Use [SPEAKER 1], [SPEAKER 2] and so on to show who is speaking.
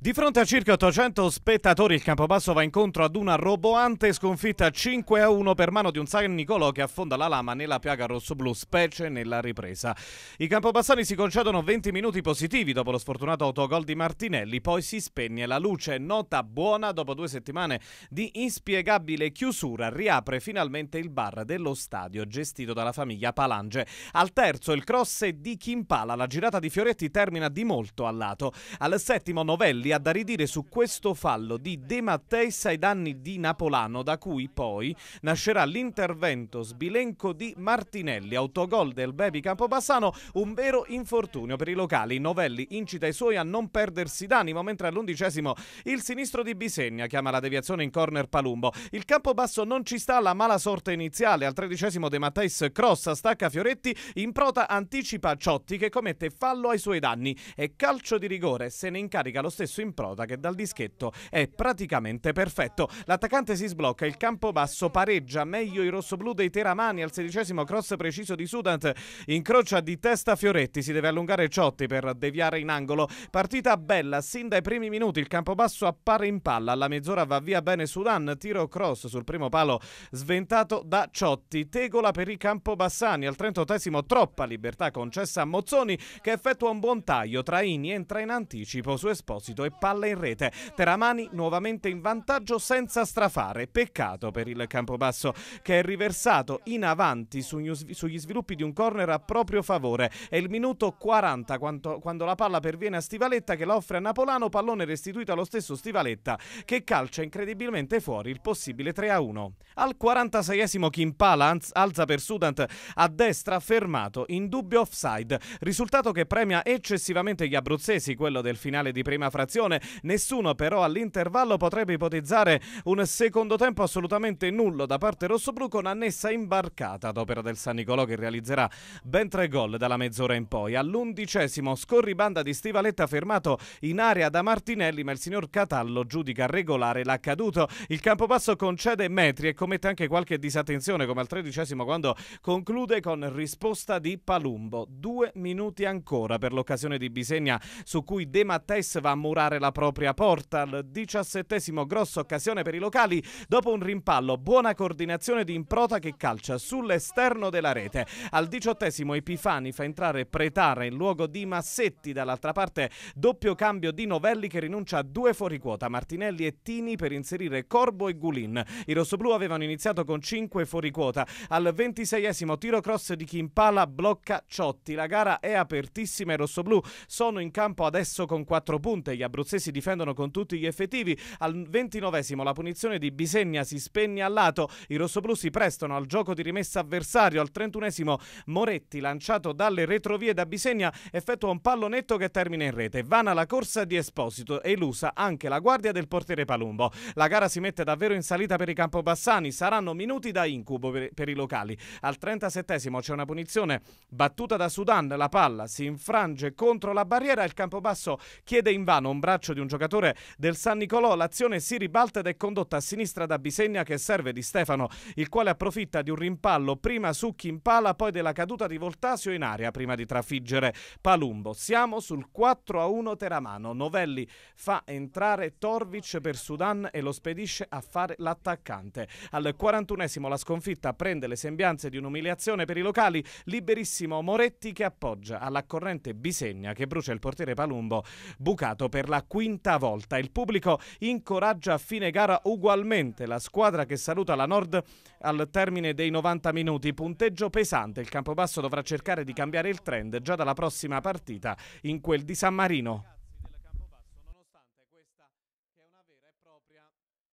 [SPEAKER 1] Di fronte a circa 800 spettatori il Campobasso va incontro ad una roboante sconfitta 5-1 per mano di un San Nicolò che affonda la lama nella piaga rossoblu, specie nella ripresa. I campobassani si concedono 20 minuti positivi dopo lo sfortunato autogol di Martinelli, poi si spegne la luce, nota buona dopo due settimane di inspiegabile chiusura, riapre finalmente il bar dello stadio gestito dalla famiglia Palange. Al terzo il cross di Kimpala, la girata di Fioretti termina di molto a lato. Al settimo Novelli Caselli ha da ridire su questo fallo di De Matteis ai danni di Napolano, da cui poi nascerà l'intervento sbilenco di Martinelli, autogol del Bebi Campobassano, un vero infortunio per i locali. Novelli incita i suoi a non perdersi d'animo, mentre all'undicesimo il sinistro di Bisegna chiama la deviazione in corner Palumbo. Il Campobasso non ci sta alla mala sorte iniziale, al tredicesimo De Matteis crossa, stacca Fioretti, in prota anticipa Ciotti che commette fallo ai suoi danni e calcio di rigore se ne incarica lo stesso passo in proda che dal dischetto è praticamente perfetto. L'attaccante si sblocca, il campo basso pareggia, meglio i rossoblù dei Teramani al sedicesimo cross preciso di Sudant, incrocia di testa Fioretti, si deve allungare Ciotti per deviare in angolo. Partita bella, sin dai primi minuti il campo basso appare in palla, alla mezz'ora va via bene Sudan, tiro cross sul primo palo sventato da Ciotti, tegola per i Campobassani, al 38 troppa libertà concessa a Mozzoni che effettua un buon taglio, Traini entra in anticipo su Esposito e palla in rete. Teramani nuovamente in vantaggio senza strafare. Peccato per il Campobasso che è riversato in avanti sugli sviluppi di un corner a proprio favore. È il minuto 40 quando la palla perviene a Stivaletta che la offre a Napolano, pallone restituito allo stesso Stivaletta che calcia incredibilmente fuori il possibile 3-1. a Al 46esimo Kimpala alza per Sudant a destra fermato, in dubbio offside, risultato che premia eccessivamente gli abruzzesi, quello del finale di prima frazione situazione. Nessuno però all'intervallo potrebbe ipotizzare un secondo tempo assolutamente nullo da parte rossoblu con annessa imbarcata ad opera del San Nicolò che realizzerà ben tre gol dalla mezz'ora in poi. All'undicesimo scorribanda di Stivaletta fermato in area da Martinelli ma il signor Catallo giudica regolare l'accaduto. Il campobasso concede metri e commette anche qualche disattenzione come al tredicesimo quando conclude con risposta di Palumbo. Due minuti ancora per l'occasione di Bisegna su cui De Mattes va a murare varcare la propria porta al diciassettesimo grossa occasione per i locali dopo un rimpallo, buona coordinazione di Improta che calcia sull'esterno della rete. Al diciottesimo Epifani fa entrare Pretara in luogo di Massetti, dall'altra parte doppio cambio di Novelli che rinuncia a due fuori quota, Martinelli e Tini per inserire Corbo e Gulin. I rossoblù avevano iniziato con 5 fuori quota. Al ventiseiesimo tiro cross di Kimpala blocca Ciotti. La gara è apertissima e i rossoblù sono in campo adesso con 4 punte. Gli abruzzesi difendono con tutti gli effettivi. Al ventinovesimo la punizione di Bisegna si spegne a lato. I rossoblù si prestano al gioco di rimessa avversario. Al trentunesimo Moretti, lanciato dalle retrovie da Bisegna, effettua un pallonetto che termina in rete. Vana la corsa di Esposito e illusa anche la guardia del portiere Palumbo. La gara si mette davvero in salita per i Campobassani. Saranno minuti da incubo per, i locali. Al trentasettesimo c'è una punizione battuta da Sudan. La palla si infrange contro la barriera. Il Campobasso chiede invano un un braccio di un giocatore del San Nicolò. L'azione si ribalta ed è condotta a sinistra da Bisegna che serve di Stefano, il quale approfitta di un rimpallo prima su Kimpala, poi della caduta di Voltasio in aria prima di trafiggere Palumbo. Siamo sul 4 a 1 Teramano. Novelli fa entrare Torvic per Sudan e lo spedisce a fare l'attaccante. Al 41esimo la sconfitta prende le sembianze di un'umiliazione per i locali. Liberissimo Moretti che appoggia alla corrente Bisegna che brucia il portiere Palumbo bucato per la quinta volta. Il pubblico incoraggia a fine gara ugualmente la squadra che saluta la Nord al termine dei 90 minuti. Punteggio pesante, il Campobasso dovrà cercare di cambiare il trend già dalla prossima partita in quel di San Marino.